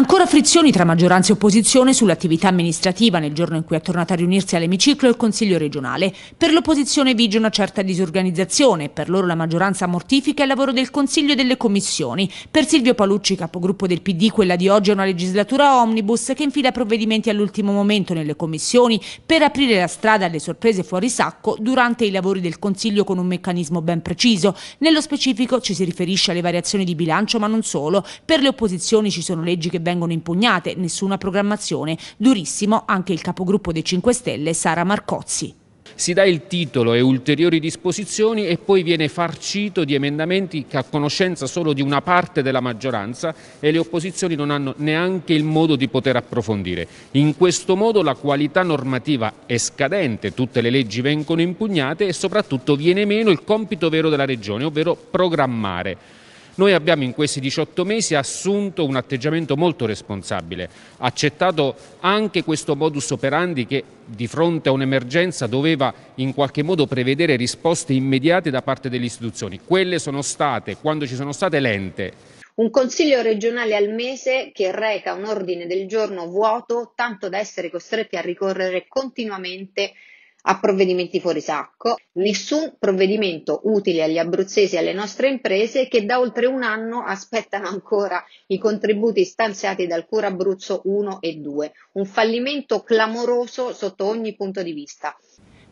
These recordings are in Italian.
Ancora frizioni tra maggioranza e opposizione sull'attività amministrativa nel giorno in cui è tornata a riunirsi all'emiciclo il Consiglio regionale. Per l'opposizione vige una certa disorganizzazione, per loro la maggioranza mortifica il lavoro del Consiglio e delle commissioni. Per Silvio Palucci, capogruppo del PD, quella di oggi è una legislatura omnibus che infila provvedimenti all'ultimo momento nelle commissioni per aprire la strada alle sorprese fuori sacco durante i lavori del Consiglio con un meccanismo ben preciso. Nello specifico ci si riferisce alle variazioni di bilancio ma non solo. Per le opposizioni ci sono leggi che vengono vengono impugnate, nessuna programmazione. Durissimo anche il capogruppo dei 5 Stelle, Sara Marcozzi. Si dà il titolo e ulteriori disposizioni e poi viene farcito di emendamenti che a conoscenza solo di una parte della maggioranza e le opposizioni non hanno neanche il modo di poter approfondire. In questo modo la qualità normativa è scadente, tutte le leggi vengono impugnate e soprattutto viene meno il compito vero della Regione, ovvero programmare. Noi abbiamo in questi 18 mesi assunto un atteggiamento molto responsabile, accettato anche questo modus operandi che di fronte a un'emergenza doveva in qualche modo prevedere risposte immediate da parte delle istituzioni. Quelle sono state, quando ci sono state, lente. Un consiglio regionale al mese che reca un ordine del giorno vuoto, tanto da essere costretti a ricorrere continuamente a provvedimenti fuori sacco, nessun provvedimento utile agli abruzzesi e alle nostre imprese che da oltre un anno aspettano ancora i contributi stanziati dal Cura Abruzzo 1 e 2, un fallimento clamoroso sotto ogni punto di vista.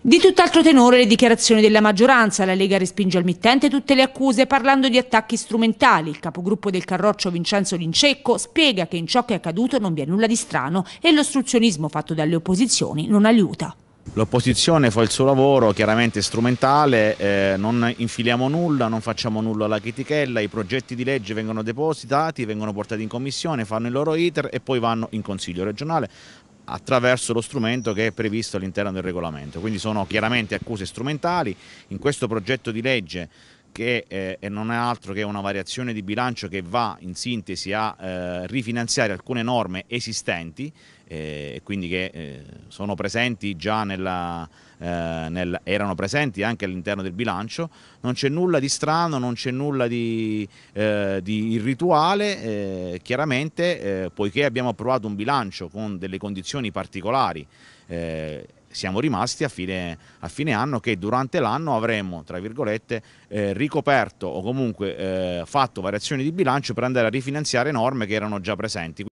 Di tutt'altro tenore le dichiarazioni della maggioranza, la Lega respinge al mittente tutte le accuse parlando di attacchi strumentali. Il capogruppo del Carroccio Vincenzo Lincecco spiega che in ciò che è accaduto non vi è nulla di strano e l'ostruzionismo fatto dalle opposizioni non aiuta. L'opposizione fa il suo lavoro, chiaramente strumentale, eh, non infiliamo nulla, non facciamo nulla alla chitichella, i progetti di legge vengono depositati, vengono portati in commissione, fanno il loro iter e poi vanno in Consiglio regionale attraverso lo strumento che è previsto all'interno del regolamento. Quindi sono chiaramente accuse strumentali. In questo progetto di legge che eh, non è altro che una variazione di bilancio che va in sintesi a eh, rifinanziare alcune norme esistenti eh, quindi che eh, sono presenti già nella, eh, nel, erano presenti anche all'interno del bilancio, non c'è nulla di strano, non c'è nulla di, eh, di irrituale, eh, chiaramente eh, poiché abbiamo approvato un bilancio con delle condizioni particolari siamo rimasti a fine, a fine, anno che durante l'anno avremmo, tra virgolette, eh, ricoperto o comunque eh, fatto variazioni di bilancio per andare a rifinanziare norme che erano già presenti.